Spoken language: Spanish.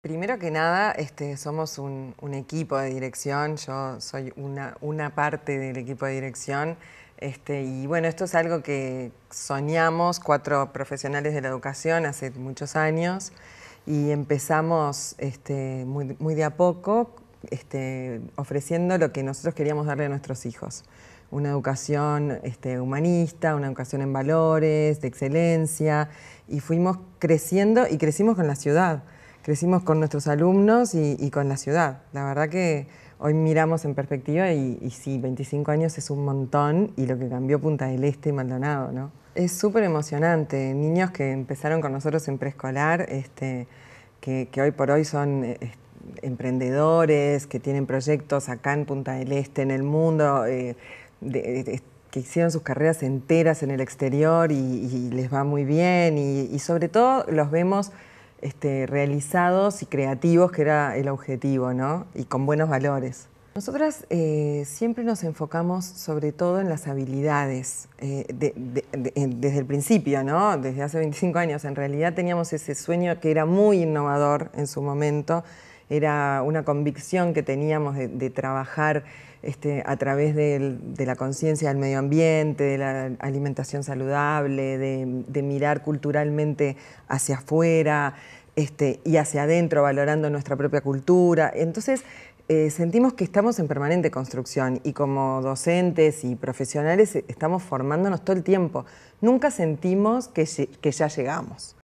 Primero que nada, este, somos un, equipo de dirección, yo soy una, parte del equipo de dirección este, y bueno, esto es algo que soñamos cuatro profesionales de la educación hace muchos años y empezamos este, muy, de a poco ofreciendo lo que nosotros queríamos darle a nuestros hijos, una educación humanista, una educación en valores, de excelencia y fuimos creciendo y crecimos con la ciudad crecimos con nuestros alumnos y, con la ciudad. La verdad que hoy miramos en perspectiva y, sí, 25 años es un montón y lo que cambió Punta del Este y Maldonado, ¿no? Es súper emocionante. Niños que empezaron con nosotros en preescolar, este, que, hoy por hoy son eh, eh, emprendedores, que tienen proyectos acá en Punta del Este, en el mundo, eh, que hicieron sus carreras enteras en el exterior y les va muy bien y sobre todo los vemos este, realizados y creativos, que era el objetivo, ¿no? Y con buenos valores. Nosotras eh, siempre nos enfocamos sobre todo en las habilidades, eh, desde el principio, ¿no? Desde hace 25 años. En realidad teníamos ese sueño que era muy innovador en su momento era una convicción que teníamos de, trabajar este, a través de, la conciencia del medio ambiente, de la alimentación saludable, de, mirar culturalmente hacia afuera este, y hacia adentro, valorando nuestra propia cultura. Entonces, eh, sentimos que estamos en permanente construcción y como docentes y profesionales estamos formándonos todo el tiempo. Nunca sentimos que ya llegamos.